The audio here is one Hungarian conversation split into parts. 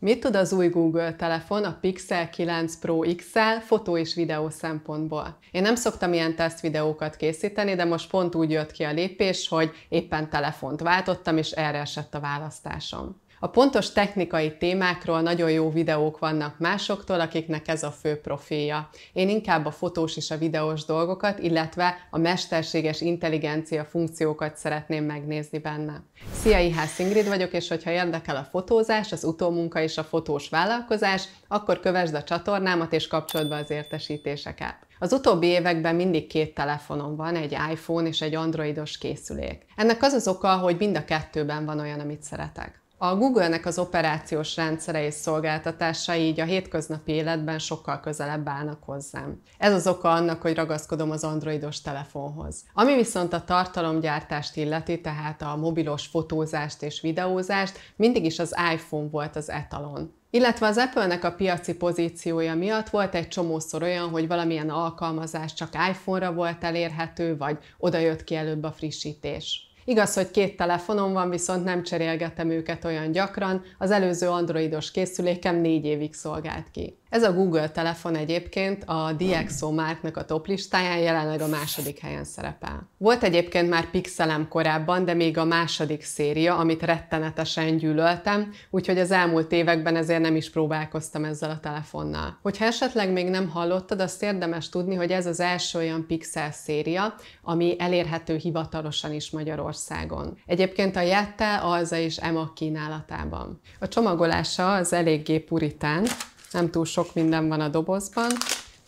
Mit tud az új Google telefon, a Pixel 9 Pro XL fotó és videó szempontból? Én nem szoktam ilyen teszt videókat készíteni, de most pont úgy jött ki a lépés, hogy éppen telefont váltottam, és erre esett a választásom. A pontos technikai témákról nagyon jó videók vannak másoktól, akiknek ez a fő profilja. Én inkább a fotós és a videós dolgokat, illetve a mesterséges intelligencia funkciókat szeretném megnézni benne. Szia, Ihász Ingrid vagyok, és hogyha érdekel a fotózás, az utómunka és a fotós vállalkozás, akkor kövesd a csatornámat és kapcsold be az értesítéseket. Az utóbbi években mindig két telefonom van, egy iPhone és egy androidos készülék. Ennek az az oka, hogy mind a kettőben van olyan, amit szeretek. A Google-nek az operációs rendszere és szolgáltatásai így a hétköznapi életben sokkal közelebb állnak hozzám. Ez az oka annak, hogy ragaszkodom az androidos telefonhoz. Ami viszont a tartalomgyártást illeti, tehát a mobilos fotózást és videózást, mindig is az iPhone volt az etalon. Illetve az Apple-nek a piaci pozíciója miatt volt egy csomószor olyan, hogy valamilyen alkalmazás csak iPhone-ra volt elérhető, vagy oda jött ki előbb a frissítés. Igaz, hogy két telefonom van, viszont nem cserélgetem őket olyan gyakran, az előző androidos készülékem négy évig szolgált ki. Ez a Google telefon egyébként a DxO márknak a top listáján jelenleg a második helyen szerepel. Volt egyébként már Pixelem korábban, de még a második széria, amit rettenetesen gyűlöltem, úgyhogy az elmúlt években ezért nem is próbálkoztam ezzel a telefonnal. Hogyha esetleg még nem hallottad, azt érdemes tudni, hogy ez az első olyan Pixel széria, ami elérhető hivatalosan is Magyarországon. Egyébként a Jette, Alza és Ema kínálatában. A csomagolása az eléggé puritán, nem túl sok minden van a dobozban,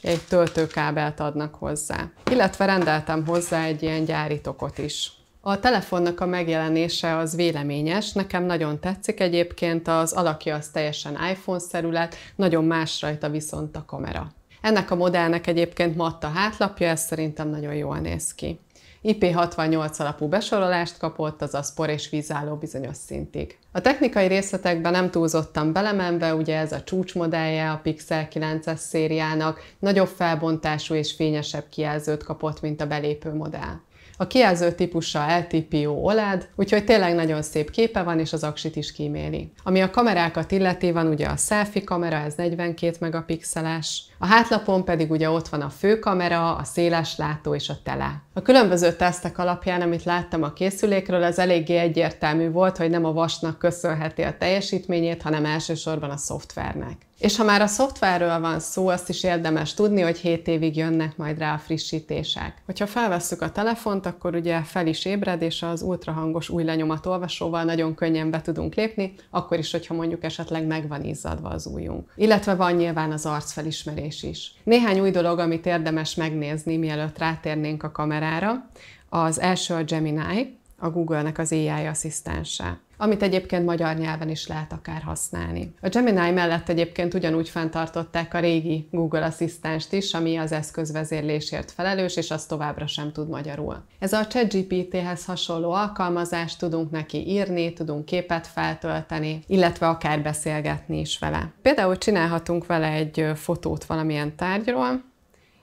egy töltőkábelt adnak hozzá. Illetve rendeltem hozzá egy ilyen gyáritokot is. A telefonnak a megjelenése az véleményes, nekem nagyon tetszik egyébként, az alakja az teljesen iPhone-szerű lett, nagyon más rajta viszont a kamera. Ennek a modellnek egyébként matta hátlapja, ez szerintem nagyon jól néz ki. IP68 alapú besorolást kapott, az por és vízálló bizonyos szintig. A technikai részletekben nem túlzottan belemenve, ugye ez a csúcsmodellje a Pixel 9-es szériának, nagyobb felbontású és fényesebb kijelzőt kapott, mint a belépő modell. A kijelző típusa LTPO OLED, úgyhogy tényleg nagyon szép képe van, és az aksit is kíméli. Ami a kamerákat illeti, van ugye a selfie kamera, ez 42 megapixeles, a hátlapon pedig ugye ott van a főkamera, a széles látó és a tele. A különböző tesztek alapján, amit láttam a készülékről, az eléggé egyértelmű volt, hogy nem a vasnak köszönheti a teljesítményét, hanem elsősorban a szoftvernek. És ha már a szoftverről van szó, azt is érdemes tudni, hogy 7 évig jönnek majd rá a frissítések. Hogyha felvesszük a telefont, akkor ugye fel is ébred, és az ultrahangos új olvasóval nagyon könnyen be tudunk lépni, akkor is, hogyha mondjuk esetleg megvan izzadva az újunk. Illetve van nyilván az arcfelismerés megjelenés is. Néhány új dolog, amit érdemes megnézni, mielőtt rátérnénk a kamerára. Az első a Gemini, a Google-nek az AI asszisztense amit egyébként magyar nyelven is lehet akár használni. A Gemini mellett egyébként ugyanúgy fenntartották a régi Google asszisztenst is, ami az eszközvezérlésért felelős, és azt továbbra sem tud magyarul. Ez a ChatGPT-hez hasonló alkalmazást tudunk neki írni, tudunk képet feltölteni, illetve akár beszélgetni is vele. Például csinálhatunk vele egy fotót valamilyen tárgyról,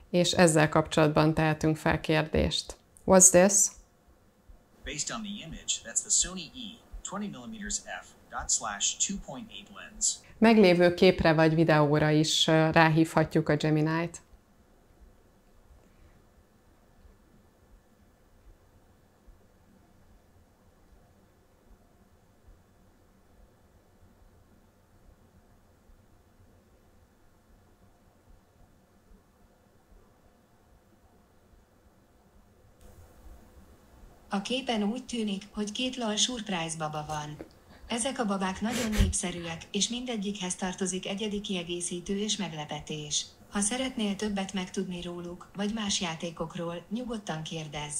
és ezzel kapcsolatban tehetünk fel kérdést. What's this? Based on the image, that's the Sony E 20mm f 2.8 lens. Meglévő képre vagy videóra is uh, ráhívhatjuk a Gemini-t. A képen úgy tűnik, hogy két lal surprise baba van. Ezek a babák nagyon népszerűek, és mindegyikhez tartozik egyedi kiegészítő és meglepetés. Ha szeretnél többet megtudni róluk, vagy más játékokról, nyugodtan kérdezz.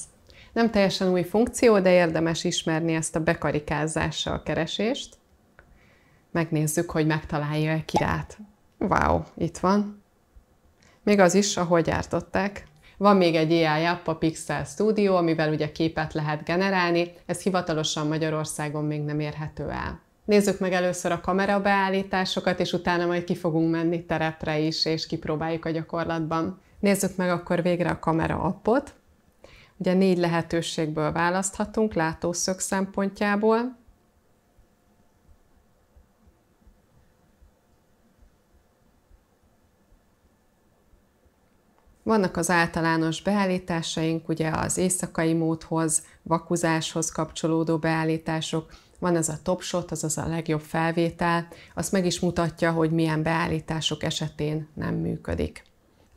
Nem teljesen új funkció, de érdemes ismerni ezt a bekarikázással keresést. Megnézzük, hogy megtalálja-e kirát. Wow, itt van. Még az is, ahogy gyártották. Van még egy AI app, a Pixel Studio, amivel ugye képet lehet generálni, ez hivatalosan Magyarországon még nem érhető el. Nézzük meg először a kamera beállításokat, és utána majd ki fogunk menni terepre is, és kipróbáljuk a gyakorlatban. Nézzük meg akkor végre a kamera appot. Ugye négy lehetőségből választhatunk látószög szempontjából, Vannak az általános beállításaink, ugye az éjszakai módhoz, vakuzáshoz kapcsolódó beállítások, van ez a top shot, azaz a legjobb felvétel, azt meg is mutatja, hogy milyen beállítások esetén nem működik.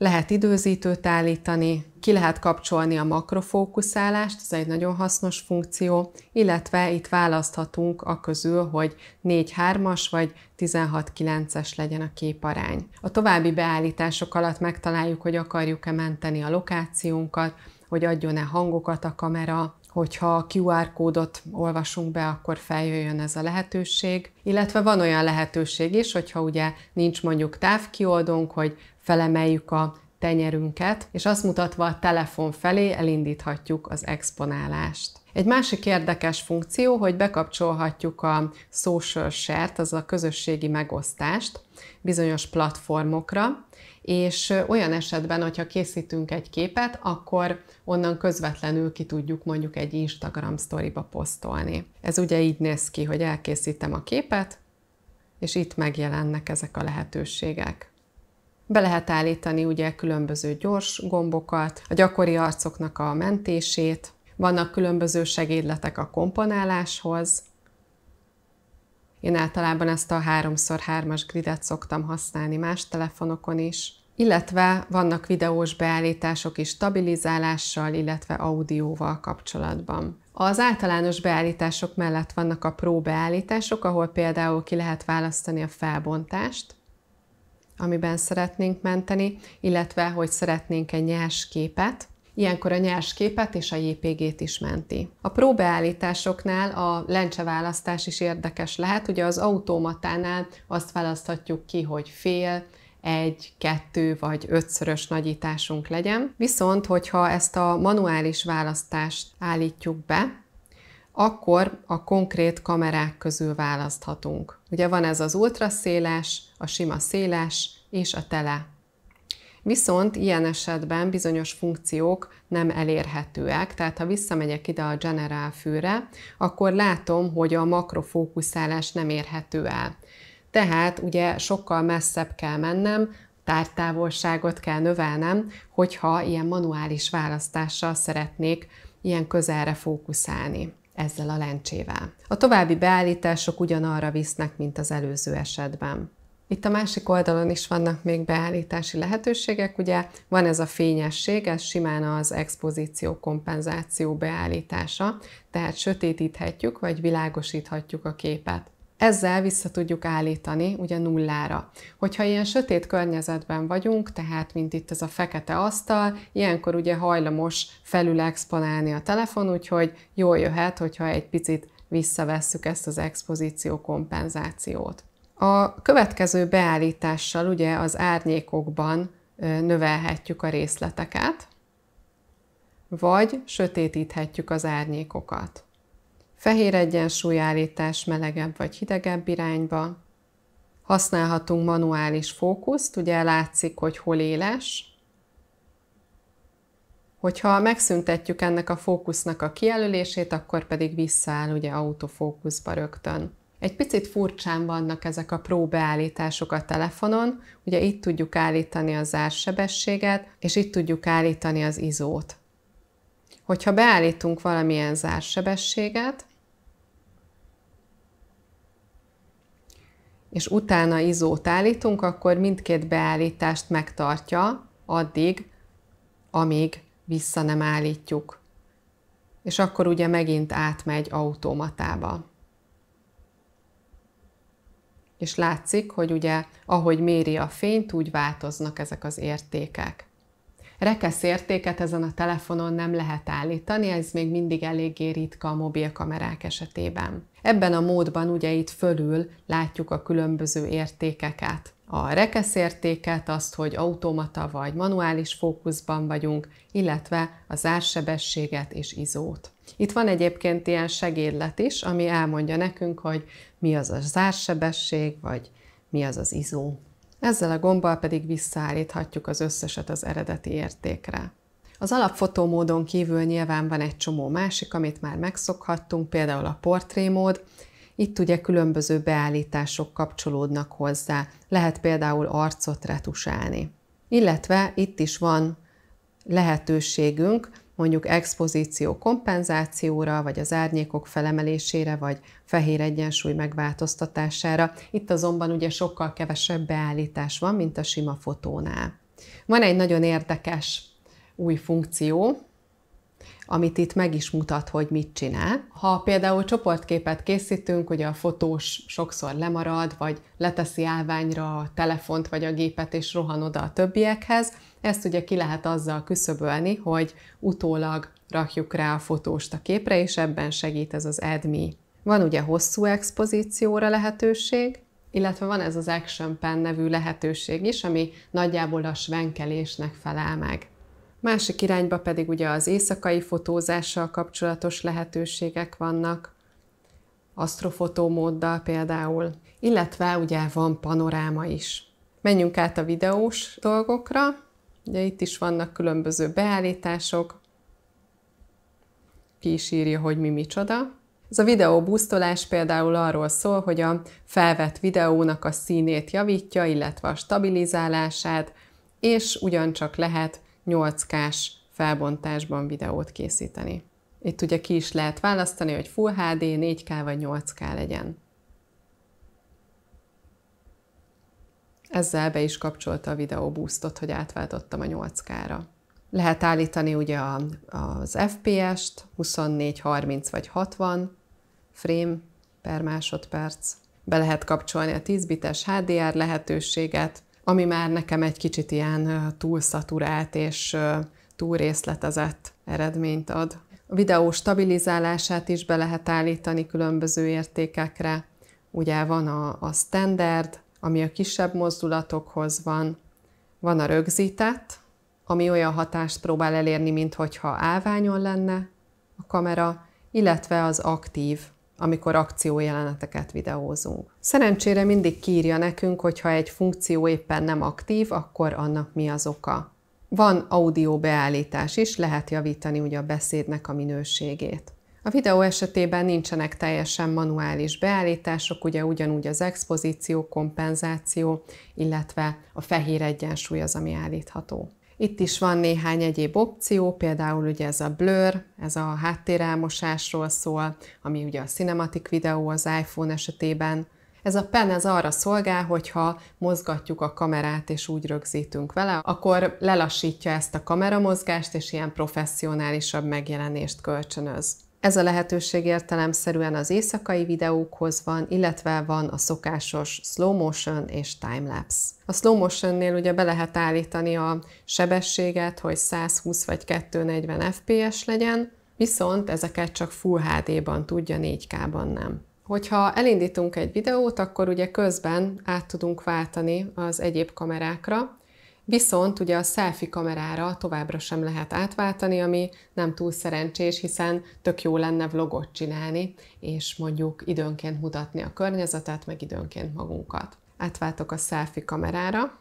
Lehet időzítőt állítani, ki lehet kapcsolni a makrofókuszálást, ez egy nagyon hasznos funkció, illetve itt választhatunk a közül, hogy 4-3-as vagy 16-9-es legyen a képarány. A további beállítások alatt megtaláljuk, hogy akarjuk-e menteni a lokációnkat, hogy adjon-e hangokat a kamera, hogyha a QR kódot olvasunk be, akkor feljöjjön ez a lehetőség. Illetve van olyan lehetőség is, hogyha ugye nincs mondjuk távkioldónk, hogy felemeljük a tenyerünket, és azt mutatva a telefon felé elindíthatjuk az exponálást. Egy másik érdekes funkció, hogy bekapcsolhatjuk a social share-t, az a közösségi megosztást bizonyos platformokra, és olyan esetben, hogyha készítünk egy képet, akkor onnan közvetlenül ki tudjuk mondjuk egy Instagram sztoriba posztolni. Ez ugye így néz ki, hogy elkészítem a képet, és itt megjelennek ezek a lehetőségek. Be lehet állítani ugye különböző gyors gombokat, a gyakori arcoknak a mentését, vannak különböző segédletek a komponáláshoz. Én általában ezt a 3x3-as gridet szoktam használni más telefonokon is, illetve vannak videós beállítások is stabilizálással, illetve audióval kapcsolatban. Az általános beállítások mellett vannak a pró beállítások, ahol például ki lehet választani a felbontást, amiben szeretnénk menteni, illetve hogy szeretnénk egy nyers képet, Ilyenkor a nyers képet és a JPG-t is menti. A próbeállításoknál a lencseválasztás is érdekes lehet. Ugye az automatánál azt választhatjuk ki, hogy fél, egy, kettő vagy ötszörös nagyításunk legyen. Viszont, hogyha ezt a manuális választást állítjuk be, akkor a konkrét kamerák közül választhatunk. Ugye van ez az ultraszéles, a sima széles és a tele. Viszont ilyen esetben bizonyos funkciók nem elérhetőek, tehát ha visszamegyek ide a generál fűre, akkor látom, hogy a makrofókuszálás nem érhető el. Tehát ugye sokkal messzebb kell mennem, tártávolságot kell növelnem, hogyha ilyen manuális választással szeretnék ilyen közelre fókuszálni ezzel a lencsével. A további beállítások ugyanarra visznek, mint az előző esetben. Itt a másik oldalon is vannak még beállítási lehetőségek, ugye van ez a fényesség, ez simán az expozíció kompenzáció beállítása, tehát sötétíthetjük vagy világosíthatjuk a képet ezzel vissza tudjuk állítani ugye nullára. Hogyha ilyen sötét környezetben vagyunk, tehát mint itt ez a fekete asztal, ilyenkor ugye hajlamos felül exponálni a telefon, úgyhogy jól jöhet, hogyha egy picit visszavesszük ezt az expozíció kompenzációt. A következő beállítással ugye az árnyékokban növelhetjük a részleteket, vagy sötétíthetjük az árnyékokat. Fehér egyensúlyállítás melegebb vagy hidegebb irányba. Használhatunk manuális fókuszt, ugye látszik, hogy hol éles. Hogyha megszüntetjük ennek a fókusznak a kijelölését, akkor pedig visszaáll ugye autofókuszba rögtön. Egy picit furcsán vannak ezek a próbeállítások a telefonon, ugye itt tudjuk állítani a zársebességet, és itt tudjuk állítani az izót. Hogyha beállítunk valamilyen zársebességet, és utána izót állítunk, akkor mindkét beállítást megtartja addig, amíg vissza nem állítjuk. És akkor ugye megint átmegy automatába. És látszik, hogy ugye ahogy méri a fényt, úgy változnak ezek az értékek értéket ezen a telefonon nem lehet állítani, ez még mindig eléggé ritka a mobilkamerák esetében. Ebben a módban ugye itt fölül látjuk a különböző értékeket. A értéket, azt, hogy automata vagy manuális fókuszban vagyunk, illetve a zársebességet és izót. Itt van egyébként ilyen segédlet is, ami elmondja nekünk, hogy mi az a zársebesség, vagy mi az az izó. Ezzel a gombbal pedig visszaállíthatjuk az összeset az eredeti értékre. Az alapfotómódon kívül nyilván van egy csomó másik, amit már megszokhattunk, például a portrémód. Itt ugye különböző beállítások kapcsolódnak hozzá, lehet például arcot retusálni. Illetve itt is van lehetőségünk mondjuk expozíció kompenzációra, vagy az árnyékok felemelésére, vagy fehér egyensúly megváltoztatására. Itt azonban ugye sokkal kevesebb beállítás van, mint a sima fotónál. Van egy nagyon érdekes új funkció, amit itt meg is mutat, hogy mit csinál. Ha például csoportképet készítünk, ugye a fotós sokszor lemarad, vagy leteszi állványra a telefont vagy a gépet, és rohan oda a többiekhez, ezt ugye ki lehet azzal küszöbölni, hogy utólag rakjuk rá a fotóst a képre, és ebben segít ez az AdMe. Van ugye hosszú expozícióra lehetőség, illetve van ez az Action Pen nevű lehetőség is, ami nagyjából a svenkelésnek felel meg. Másik irányba pedig ugye az éjszakai fotózással kapcsolatos lehetőségek vannak, móddal például, illetve ugye van panoráma is. Menjünk át a videós dolgokra. Ugye itt is vannak különböző beállítások, ki is írja, hogy mi micsoda. Ez a videó busztolás például arról szól, hogy a felvett videónak a színét javítja, illetve a stabilizálását, és ugyancsak lehet 8K-s felbontásban videót készíteni. Itt ugye ki is lehet választani, hogy Full HD, 4K vagy 8K legyen. Ezzel be is kapcsolta a videó hogy átváltottam a 8K-ra. Lehet állítani ugye a, az FPS-t, 24, 30 vagy 60 frame per másodperc. Be lehet kapcsolni a 10 bites HDR lehetőséget, ami már nekem egy kicsit ilyen túlszaturált és túl részletezett eredményt ad. A videó stabilizálását is be lehet állítani különböző értékekre. Ugye van a, a standard, ami a kisebb mozdulatokhoz van, van a rögzített, ami olyan hatást próbál elérni, mint állványon lenne a kamera, illetve az aktív, amikor akciójeleneteket videózunk. Szerencsére mindig kírja nekünk, hogyha egy funkció éppen nem aktív, akkor annak mi az oka. Van audio beállítás is, lehet javítani ugye a beszédnek a minőségét. A videó esetében nincsenek teljesen manuális beállítások, ugye ugyanúgy az expozíció, kompenzáció, illetve a fehér egyensúly az, ami állítható. Itt is van néhány egyéb opció, például ugye ez a blur, ez a háttérelmosásról szól, ami ugye a cinematic videó az iPhone esetében. Ez a pen ez arra szolgál, hogyha mozgatjuk a kamerát és úgy rögzítünk vele, akkor lelassítja ezt a kameramozgást és ilyen professzionálisabb megjelenést kölcsönöz. Ez a lehetőség értelemszerűen az éjszakai videókhoz van, illetve van a szokásos slow motion és timelapse. A slow motionnél ugye be lehet állítani a sebességet, hogy 120 vagy 240 fps legyen, viszont ezeket csak Full HD-ban tudja, 4K-ban nem. Hogyha elindítunk egy videót, akkor ugye közben át tudunk váltani az egyéb kamerákra, Viszont ugye a selfie kamerára továbbra sem lehet átváltani, ami nem túl szerencsés, hiszen tök jó lenne vlogot csinálni, és mondjuk időnként mutatni a környezetet, meg időnként magunkat. Átváltok a selfie kamerára,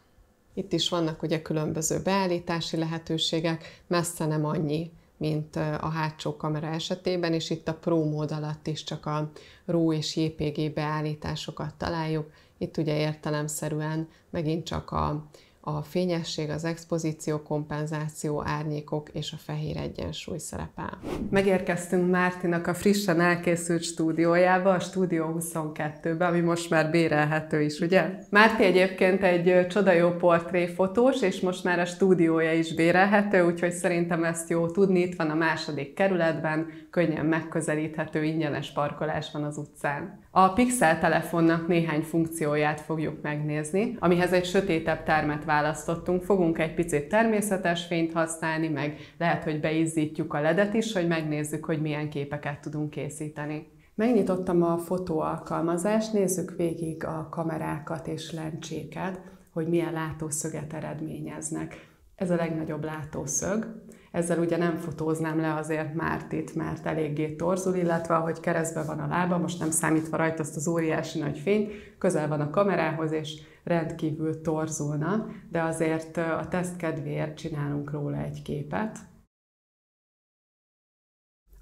itt is vannak ugye különböző beállítási lehetőségek, messze nem annyi, mint a hátsó kamera esetében, és itt a Pro mód alatt is csak a RAW és JPG beállításokat találjuk. Itt ugye értelemszerűen megint csak a a fényesség, az expozíció, kompenzáció, árnyékok és a fehér egyensúly szerepel. Megérkeztünk Mártinak a frissen elkészült stúdiójába, a Stúdió 22-be, ami most már bérelhető is, ugye? Márti egyébként egy csoda jó portréfotós, és most már a stúdiója is bérelhető, úgyhogy szerintem ezt jó tudni, itt van a második kerületben, könnyen megközelíthető ingyenes parkolás van az utcán. A Pixel telefonnak néhány funkcióját fogjuk megnézni, amihez egy sötétebb termet választottunk. Fogunk egy picit természetes fényt használni, meg lehet, hogy beizzítjuk a ledet is, hogy megnézzük, hogy milyen képeket tudunk készíteni. Megnyitottam a fotó alkalmazást, nézzük végig a kamerákat és lencséket, hogy milyen látószöget eredményeznek. Ez a legnagyobb látószög, ezzel ugye nem fotóznám le azért Mártit, mert eléggé torzul, illetve ahogy keresztbe van a lába, most nem számítva rajta azt az óriási nagy fényt, közel van a kamerához, és rendkívül torzulna, de azért a teszt kedvéért csinálunk róla egy képet.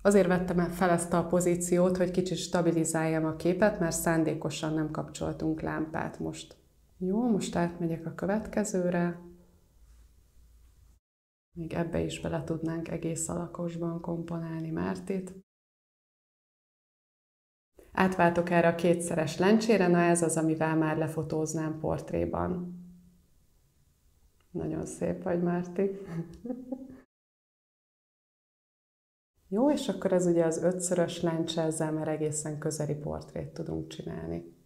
Azért vettem fel ezt a pozíciót, hogy kicsit stabilizáljam a képet, mert szándékosan nem kapcsoltunk lámpát most. Jó, most átmegyek a következőre még ebbe is bele tudnánk egész alakosban komponálni Mártit. Átváltok erre a kétszeres lencsére, na ez az, amivel már lefotóznám portréban. Nagyon szép vagy, Márti. Jó, és akkor ez ugye az ötszörös lencse, ezzel már egészen közeli portrét tudunk csinálni.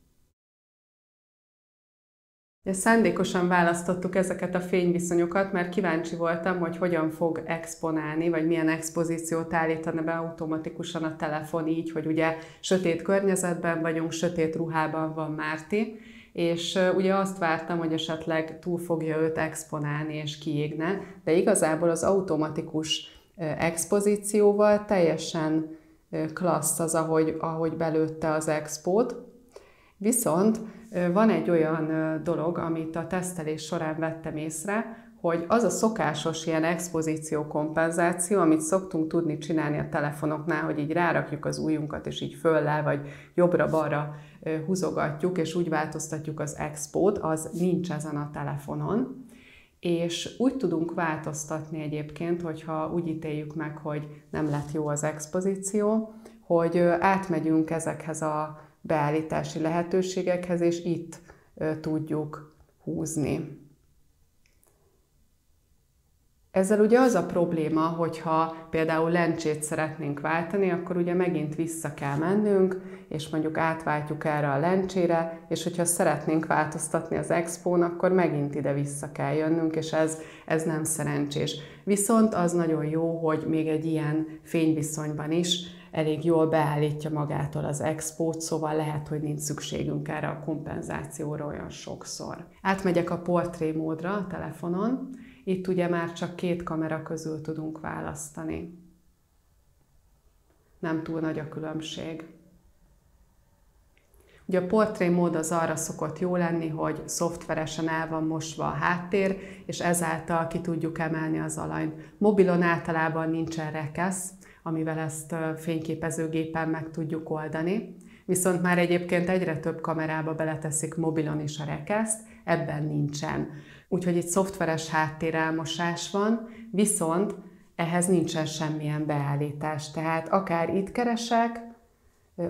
Ja, szándékosan választottuk ezeket a fényviszonyokat, mert kíváncsi voltam, hogy hogyan fog exponálni, vagy milyen expozíciót állítani be automatikusan a telefon így, hogy ugye sötét környezetben vagyunk, sötét ruhában van Márti, és ugye azt vártam, hogy esetleg túl fogja őt exponálni és kiégne, de igazából az automatikus expozícióval teljesen klassz az, ahogy, ahogy belőtte az expót. Viszont van egy olyan dolog, amit a tesztelés során vettem észre, hogy az a szokásos ilyen expozíció kompenzáció, amit szoktunk tudni csinálni a telefonoknál, hogy így rárakjuk az ujjunkat, és így le, vagy jobbra-balra húzogatjuk, és úgy változtatjuk az expót, az nincs ezen a telefonon. És úgy tudunk változtatni egyébként, hogyha úgy ítéljük meg, hogy nem lett jó az expozíció, hogy átmegyünk ezekhez a beállítási lehetőségekhez, és itt tudjuk húzni. Ezzel ugye az a probléma, hogyha például lencsét szeretnénk váltani, akkor ugye megint vissza kell mennünk, és mondjuk átváltjuk erre a lencsére, és hogyha szeretnénk változtatni az expón, akkor megint ide vissza kell jönnünk, és ez, ez nem szerencsés. Viszont az nagyon jó, hogy még egy ilyen fényviszonyban is elég jól beállítja magától az expót, szóval lehet, hogy nincs szükségünk erre a kompenzációra olyan sokszor. Átmegyek a portré módra a telefonon, itt ugye már csak két kamera közül tudunk választani. Nem túl nagy a különbség. Ugye a portré mód az arra szokott jó lenni, hogy szoftveresen el van mosva a háttér, és ezáltal ki tudjuk emelni az alanyt. Mobilon általában nincsen rekesz, amivel ezt fényképezőgépen meg tudjuk oldani. Viszont már egyébként egyre több kamerába beleteszik mobilon is a rekeszt, ebben nincsen. Úgyhogy itt szoftveres háttérelmosás van, viszont ehhez nincsen semmilyen beállítás. Tehát akár itt keresek,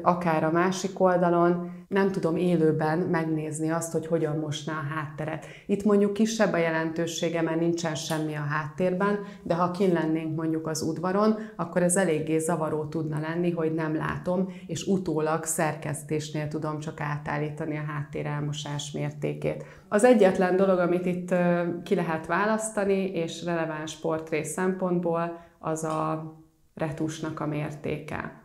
akár a másik oldalon, nem tudom élőben megnézni azt, hogy hogyan mosná a hátteret. Itt mondjuk kisebb a jelentősége, mert nincsen semmi a háttérben, de ha kin lennénk mondjuk az udvaron, akkor ez eléggé zavaró tudna lenni, hogy nem látom, és utólag szerkesztésnél tudom csak átállítani a háttér elmosás mértékét. Az egyetlen dolog, amit itt ki lehet választani, és releváns portré szempontból, az a retusnak a mértéke.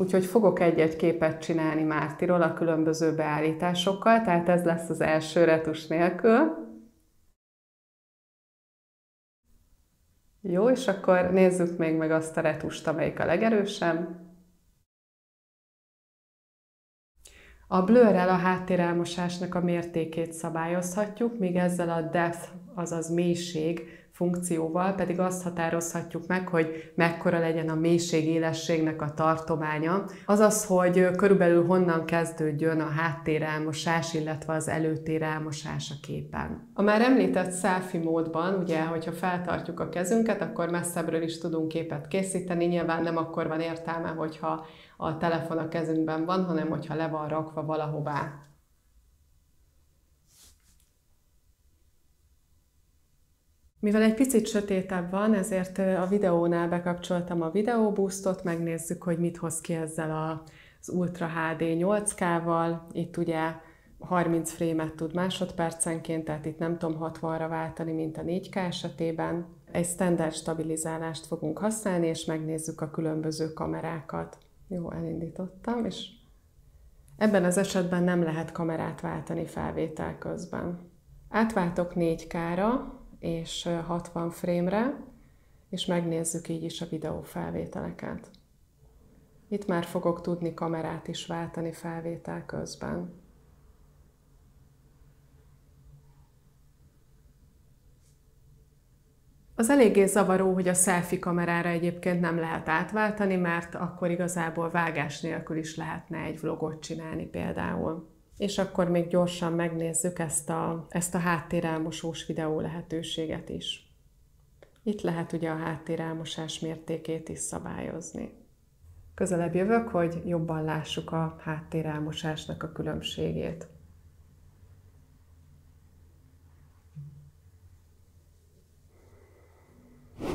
Úgyhogy fogok egy-egy képet csinálni Mártiról a különböző beállításokkal, tehát ez lesz az első retus nélkül. Jó, és akkor nézzük még meg azt a retust, amelyik a legerősebb. A blőrrel a háttérelmosásnak a mértékét szabályozhatjuk, míg ezzel a depth, azaz mélység funkcióval pedig azt határozhatjuk meg, hogy mekkora legyen a élességnek a tartománya, azaz, hogy körülbelül honnan kezdődjön a háttérelmosás, illetve az előtérelmosás a képen. A már említett száfi módban, ugye, hogyha feltartjuk a kezünket, akkor messzebbről is tudunk képet készíteni, nyilván nem akkor van értelme, hogyha a telefon a kezünkben van, hanem hogyha le van rakva valahová. Mivel egy picit sötétebb van, ezért a videónál bekapcsoltam a videóbusztot, megnézzük, hogy mit hoz ki ezzel az Ultra HD 8K-val. Itt ugye 30 frémet tud másodpercenként, tehát itt nem tudom 60-ra váltani, mint a 4K esetében. Egy standard stabilizálást fogunk használni, és megnézzük a különböző kamerákat. Jó, elindítottam, és ebben az esetben nem lehet kamerát váltani felvétel közben. Átváltok 4K-ra, és 60 frame-re, és megnézzük így is a videó felvételeket. Itt már fogok tudni kamerát is váltani felvétel közben. Az eléggé zavaró, hogy a selfie kamerára egyébként nem lehet átváltani, mert akkor igazából vágás nélkül is lehetne egy vlogot csinálni például és akkor még gyorsan megnézzük ezt a, ezt a háttérelmosós videó lehetőséget is. Itt lehet ugye a háttérelmosás mértékét is szabályozni. Közelebb jövök, hogy jobban lássuk a háttérelmosásnak a különbségét.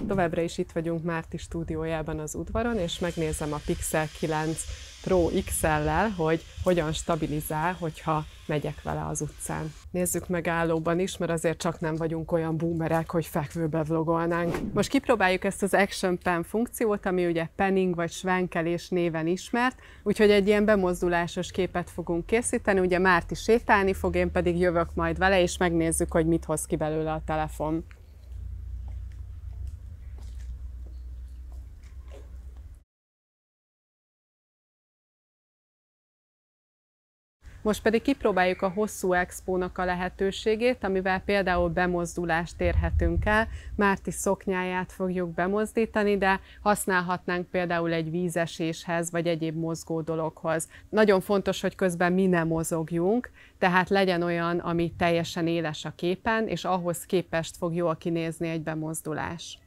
Továbbra is itt vagyunk Márti stúdiójában az udvaron, és megnézem a Pixel 9 Pro XL-lel, hogy hogyan stabilizál, hogyha megyek vele az utcán. Nézzük meg állóban is, mert azért csak nem vagyunk olyan boomerek, hogy fekvőbe vlogolnánk. Most kipróbáljuk ezt az Action Pen funkciót, ami ugye penning vagy svenkelés néven ismert, úgyhogy egy ilyen bemozdulásos képet fogunk készíteni, ugye Márti sétálni fog, én pedig jövök majd vele, és megnézzük, hogy mit hoz ki belőle a telefon. Most pedig kipróbáljuk a hosszú expónak a lehetőségét, amivel például bemozdulást érhetünk el. Márti szoknyáját fogjuk bemozdítani, de használhatnánk például egy vízeséshez, vagy egyéb mozgó dologhoz. Nagyon fontos, hogy közben mi nem mozogjunk, tehát legyen olyan, ami teljesen éles a képen, és ahhoz képest fog jól kinézni egy bemozdulás.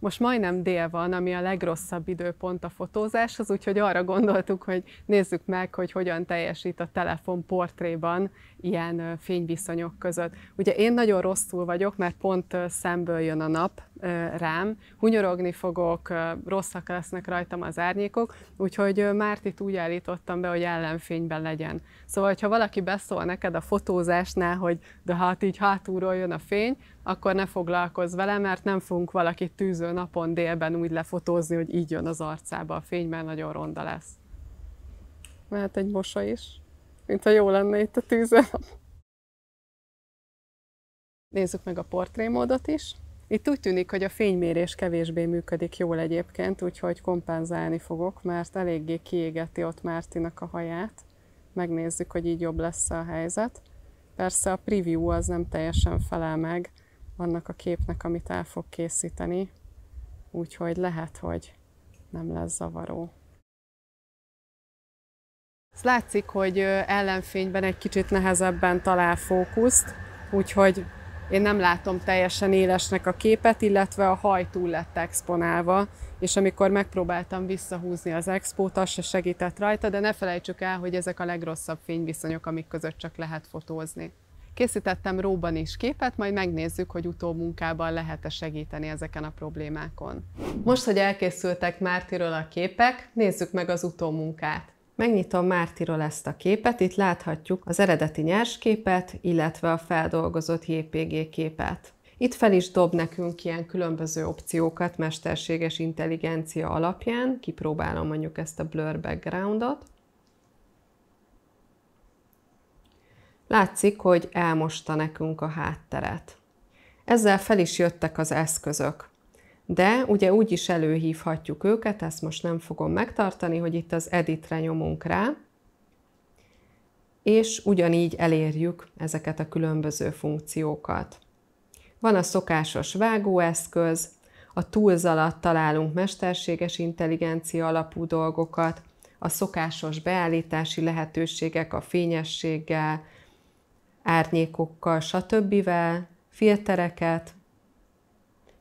Most majdnem dél van, ami a legrosszabb időpont a fotózáshoz, úgyhogy arra gondoltuk, hogy nézzük meg, hogy hogyan teljesít a telefon portréban ilyen fényviszonyok között. Ugye én nagyon rosszul vagyok, mert pont szemből jön a nap rám, hunyorogni fogok, rosszak lesznek rajtam az árnyékok, úgyhogy Mártit úgy állítottam be, hogy ellenfényben legyen. Szóval, ha valaki beszól neked a fotózásnál, hogy de hát így hátulról jön a fény, akkor ne foglalkozz vele, mert nem fogunk valakit tűző napon délben úgy lefotózni, hogy így jön az arcába a fény, mert nagyon ronda lesz. Mert egy mosa is mint jó lenne itt a tűzön. Nézzük meg a portrémódot is. Itt úgy tűnik, hogy a fénymérés kevésbé működik jól egyébként, úgyhogy kompenzálni fogok, mert eléggé kiégeti ott Mártinak a haját. Megnézzük, hogy így jobb lesz a helyzet. Persze a preview az nem teljesen felel meg annak a képnek, amit el fog készíteni, úgyhogy lehet, hogy nem lesz zavaró. Látszik, hogy ellenfényben egy kicsit nehezebben talál fókuszt, úgyhogy én nem látom teljesen élesnek a képet, illetve a haj túl lett exponálva, és amikor megpróbáltam visszahúzni az expót, az se segített rajta, de ne felejtsük el, hogy ezek a legrosszabb fényviszonyok, amik között csak lehet fotózni. Készítettem róban is képet, majd megnézzük, hogy utómunkában lehet-e segíteni ezeken a problémákon. Most, hogy elkészültek Mártiról a képek, nézzük meg az utómunkát. Megnyitom Mártiról ezt a képet, itt láthatjuk az eredeti nyers képet, illetve a feldolgozott JPG képet. Itt fel is dob nekünk ilyen különböző opciókat mesterséges intelligencia alapján. Kipróbálom mondjuk ezt a blur backgroundot. Látszik, hogy elmosta nekünk a hátteret. Ezzel fel is jöttek az eszközök de ugye úgy is előhívhatjuk őket, ezt most nem fogom megtartani, hogy itt az editre nyomunk rá, és ugyanígy elérjük ezeket a különböző funkciókat. Van a szokásos vágóeszköz, a tools alatt találunk mesterséges intelligencia alapú dolgokat, a szokásos beállítási lehetőségek a fényességgel, árnyékokkal, stb. filtereket,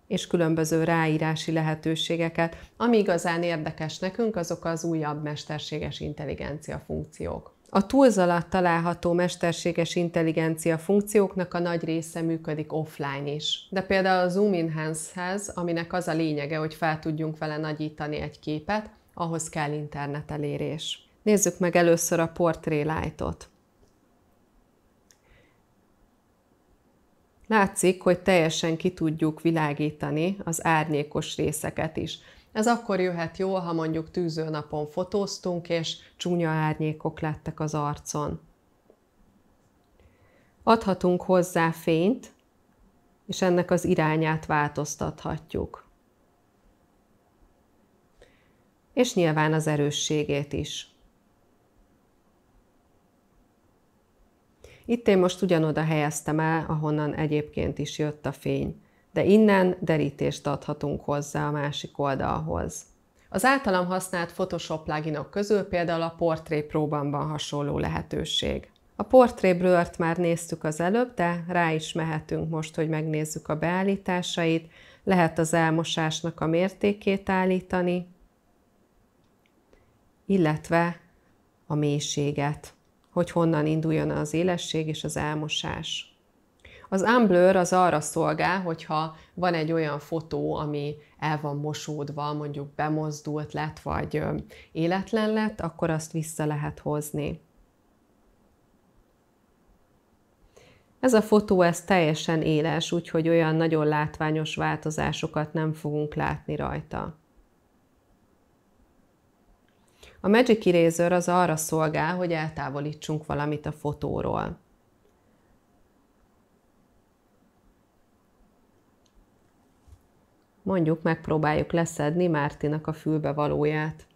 és különböző ráírási lehetőségeket. Ami igazán érdekes nekünk, azok az újabb mesterséges intelligencia funkciók. A tools alatt található mesterséges intelligencia funkcióknak a nagy része működik offline is. De például a Zoom Enhance-hez, aminek az a lényege, hogy fel tudjunk vele nagyítani egy képet, ahhoz kell internet elérés. Nézzük meg először a Portrait Light-ot. Látszik, hogy teljesen ki tudjuk világítani az árnyékos részeket is. Ez akkor jöhet jól, ha mondjuk tűző napon fotóztunk, és csúnya árnyékok lettek az arcon. Adhatunk hozzá fényt, és ennek az irányát változtathatjuk. És nyilván az erősségét is. Itt én most ugyanoda helyeztem el, ahonnan egyébként is jött a fény, de innen derítést adhatunk hozzá a másik oldalhoz. Az általam használt Photoshop pluginok közül például a Portrait próban van hasonló lehetőség. A Portrait blur már néztük az előbb, de rá is mehetünk most, hogy megnézzük a beállításait, lehet az elmosásnak a mértékét állítani, illetve a mélységet hogy honnan induljon az élesség és az elmosás. Az unblur az arra szolgál, hogyha van egy olyan fotó, ami el van mosódva, mondjuk bemozdult lett, vagy életlen lett, akkor azt vissza lehet hozni. Ez a fotó ez teljesen éles, úgyhogy olyan nagyon látványos változásokat nem fogunk látni rajta. A Magic Eraser az arra szolgál, hogy eltávolítsunk valamit a fotóról. Mondjuk megpróbáljuk leszedni Mártinak a fülbe valóját.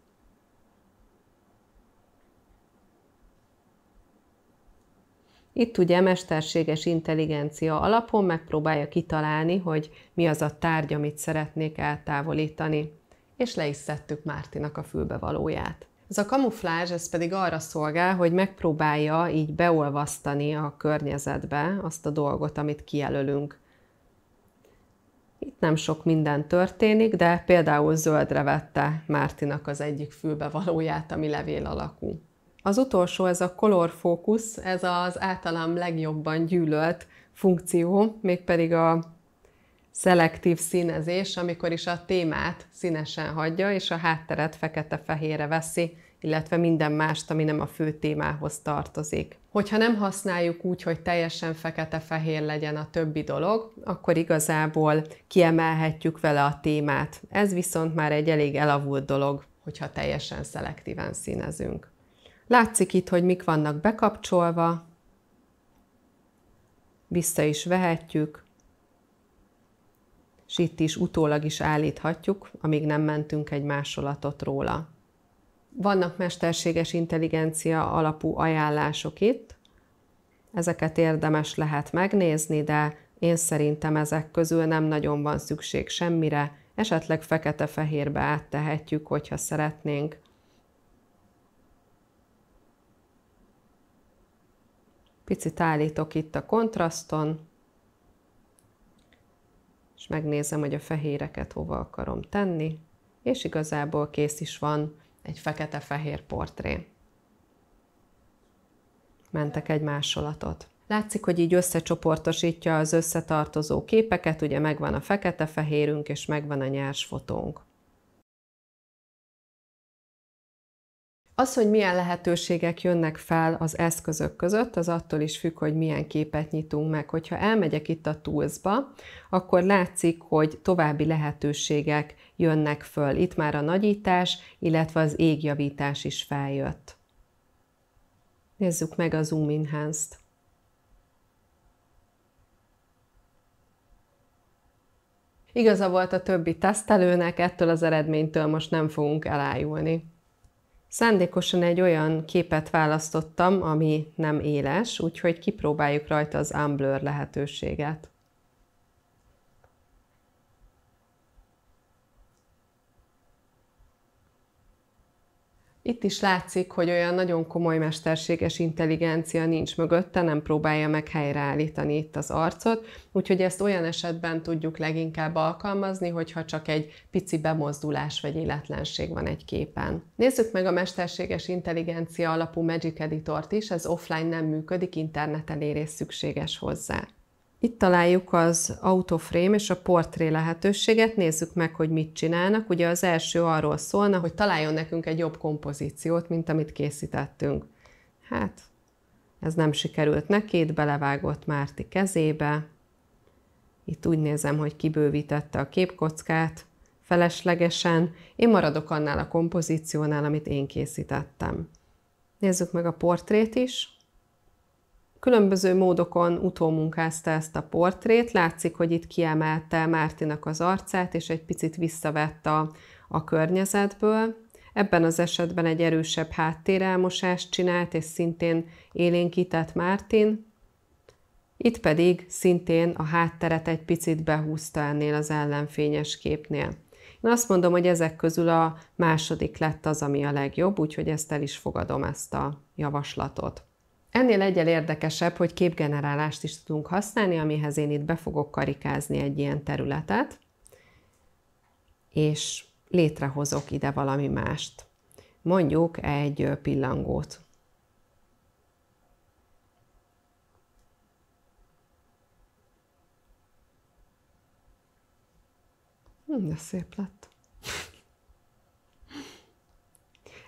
Itt ugye mesterséges intelligencia alapon megpróbálja kitalálni, hogy mi az a tárgy, amit szeretnék eltávolítani. És le is szedtük Mártinak a fülbevalóját. Ez a kamuflázs, ez pedig arra szolgál, hogy megpróbálja így beolvasztani a környezetbe azt a dolgot, amit kijelölünk. Itt nem sok minden történik, de például zöldre vette Mártinak az egyik valóját, ami levél alakú. Az utolsó, ez a color focus, ez az általam legjobban gyűlölt funkció, mégpedig a szelektív színezés, amikor is a témát színesen hagyja, és a hátteret fekete-fehére veszi, illetve minden mást, ami nem a fő témához tartozik. Hogyha nem használjuk úgy, hogy teljesen fekete-fehér legyen a többi dolog, akkor igazából kiemelhetjük vele a témát. Ez viszont már egy elég elavult dolog, hogyha teljesen szelektíven színezünk. Látszik itt, hogy mik vannak bekapcsolva, vissza is vehetjük, és itt is utólag is állíthatjuk, amíg nem mentünk egy másolatot róla. Vannak mesterséges intelligencia alapú ajánlások itt, ezeket érdemes lehet megnézni, de én szerintem ezek közül nem nagyon van szükség semmire, esetleg fekete-fehérbe áttehetjük, hogyha szeretnénk. Picit állítok itt a kontraszton, és megnézem, hogy a fehéreket hova akarom tenni, és igazából kész is van egy fekete-fehér portré. Mentek egy másolatot. Látszik, hogy így összecsoportosítja az összetartozó képeket, ugye megvan a fekete-fehérünk, és megvan a nyers fotónk. Az, hogy milyen lehetőségek jönnek fel az eszközök között, az attól is függ, hogy milyen képet nyitunk meg. Hogyha elmegyek itt a tools akkor látszik, hogy további lehetőségek jönnek föl. Itt már a nagyítás, illetve az égjavítás is feljött. Nézzük meg a Zoom Enhanced. Igaza volt a többi tesztelőnek, ettől az eredménytől most nem fogunk elájulni. Szándékosan egy olyan képet választottam, ami nem éles, úgyhogy kipróbáljuk rajta az Unblur lehetőséget. Itt is látszik, hogy olyan nagyon komoly mesterséges intelligencia nincs mögötte, nem próbálja meg helyreállítani itt az arcot, úgyhogy ezt olyan esetben tudjuk leginkább alkalmazni, hogyha csak egy pici bemozdulás vagy életlenség van egy képen. Nézzük meg a mesterséges intelligencia alapú Magic Editort is, ez offline nem működik, internet elérés szükséges hozzá. Itt találjuk az autoframe és a portré lehetőséget, nézzük meg, hogy mit csinálnak. Ugye az első arról szólna, hogy találjon nekünk egy jobb kompozíciót, mint amit készítettünk. Hát, ez nem sikerült neki, itt belevágott Márti kezébe. Itt úgy nézem, hogy kibővítette a képkockát feleslegesen. Én maradok annál a kompozíciónál, amit én készítettem. Nézzük meg a portrét is. Különböző módokon utómunkázta ezt a portrét, látszik, hogy itt kiemelte Mártinak az arcát, és egy picit visszavett a, a környezetből. Ebben az esetben egy erősebb háttérelmosást csinált, és szintén élénkített Mártin. Itt pedig szintén a hátteret egy picit behúzta ennél az ellenfényes képnél. Én azt mondom, hogy ezek közül a második lett az, ami a legjobb, úgyhogy ezt el is fogadom ezt a javaslatot. Ennél egyel érdekesebb, hogy képgenerálást is tudunk használni, amihez én itt be fogok karikázni egy ilyen területet, és létrehozok ide valami mást. Mondjuk egy pillangót. Hm, de szép lett.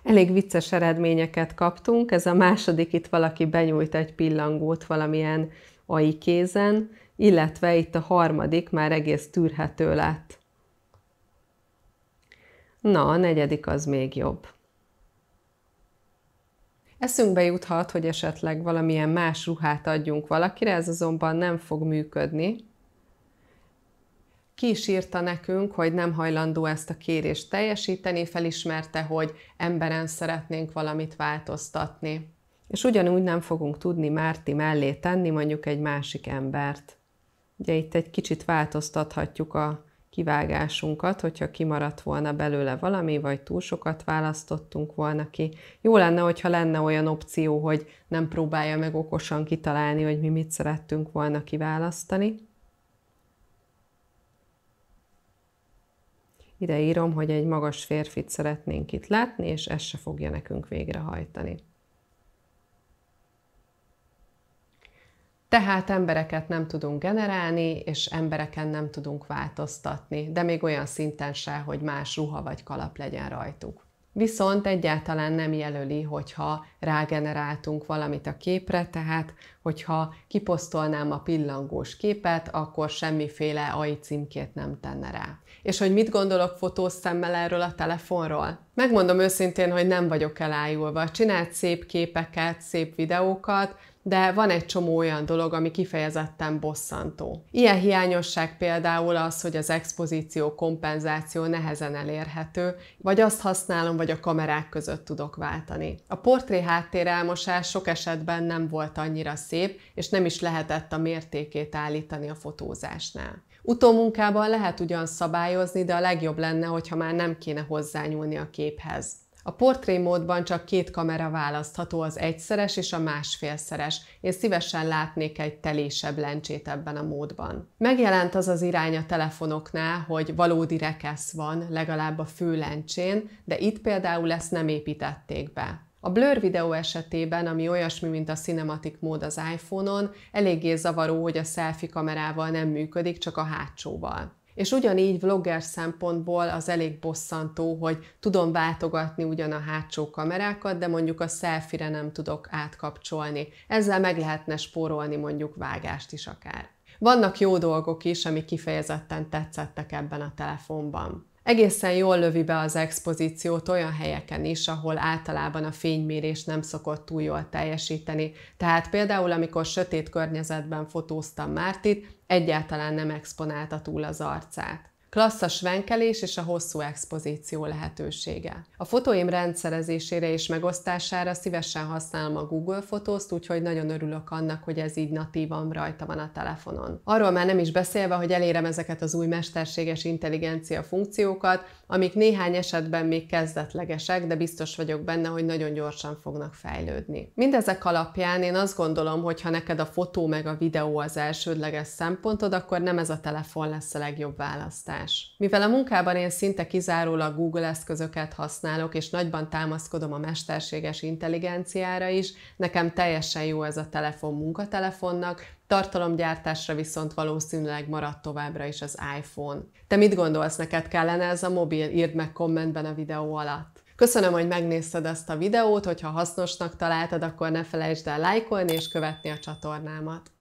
Elég vicces eredményeket kaptunk, ez a második, itt valaki benyújt egy pillangót valamilyen AI kézen, illetve itt a harmadik már egész tűrhető lett. Na, a negyedik az még jobb. Eszünkbe juthat, hogy esetleg valamilyen más ruhát adjunk valakire, ez azonban nem fog működni, ki is írta nekünk, hogy nem hajlandó ezt a kérést teljesíteni, felismerte, hogy emberen szeretnénk valamit változtatni. És ugyanúgy nem fogunk tudni Márti mellé tenni mondjuk egy másik embert. Ugye itt egy kicsit változtathatjuk a kivágásunkat, hogyha kimaradt volna belőle valami, vagy túl sokat választottunk volna ki. Jó lenne, hogyha lenne olyan opció, hogy nem próbálja meg okosan kitalálni, hogy mi mit szerettünk volna kiválasztani ide írom, hogy egy magas férfit szeretnénk itt látni, és ez se fogja nekünk végrehajtani. Tehát embereket nem tudunk generálni, és embereken nem tudunk változtatni, de még olyan szinten se, hogy más ruha vagy kalap legyen rajtuk viszont egyáltalán nem jelöli, hogyha rágeneráltunk valamit a képre, tehát hogyha kiposztolnám a pillangós képet, akkor semmiféle AI címkét nem tenne rá. És hogy mit gondolok fotós szemmel erről a telefonról? Megmondom őszintén, hogy nem vagyok elájulva. Csinált szép képeket, szép videókat, de van egy csomó olyan dolog, ami kifejezetten bosszantó. Ilyen hiányosság például az, hogy az expozíció kompenzáció nehezen elérhető, vagy azt használom, vagy a kamerák között tudok váltani. A portré elmosás sok esetben nem volt annyira szép, és nem is lehetett a mértékét állítani a fotózásnál. Utómunkában lehet ugyan szabályozni, de a legjobb lenne, hogyha már nem kéne hozzányúlni a képhez. A portré módban csak két kamera választható, az egyszeres és a másfélszeres. Én szívesen látnék egy telésebb lencsét ebben a módban. Megjelent az az irány a telefonoknál, hogy valódi rekesz van, legalább a főlencsén, de itt például ezt nem építették be. A blur videó esetében, ami olyasmi, mint a cinematic mód az iPhone-on, eléggé zavaró, hogy a selfie kamerával nem működik, csak a hátsóval. És ugyanígy vlogger szempontból az elég bosszantó, hogy tudom váltogatni ugyan a hátsó kamerákat, de mondjuk a selfie nem tudok átkapcsolni. Ezzel meg lehetne spórolni mondjuk vágást is akár. Vannak jó dolgok is, ami kifejezetten tetszettek ebben a telefonban. Egészen jól lövi be az expozíciót olyan helyeken is, ahol általában a fénymérés nem szokott túl jól teljesíteni. Tehát például, amikor sötét környezetben fotóztam Mártit, egyáltalán nem exponálta túl az arcát. Klassz a svenkelés és a hosszú expozíció lehetősége. A fotóim rendszerezésére és megosztására szívesen használom a Google photos úgyhogy nagyon örülök annak, hogy ez így natívan rajta van a telefonon. Arról már nem is beszélve, hogy elérem ezeket az új mesterséges intelligencia funkciókat, amik néhány esetben még kezdetlegesek, de biztos vagyok benne, hogy nagyon gyorsan fognak fejlődni. Mindezek alapján én azt gondolom, hogy ha neked a fotó meg a videó az elsődleges szempontod, akkor nem ez a telefon lesz a legjobb választás alkalmazás. Mivel a munkában én szinte kizárólag Google eszközöket használok, és nagyban támaszkodom a mesterséges intelligenciára is, nekem teljesen jó ez a telefon munkatelefonnak, tartalomgyártásra viszont valószínűleg marad továbbra is az iPhone. Te mit gondolsz, neked kellene ez a mobil? Írd meg kommentben a videó alatt. Köszönöm, hogy megnézted ezt a videót, hogyha hasznosnak találtad, akkor ne felejtsd el lájkolni és követni a csatornámat.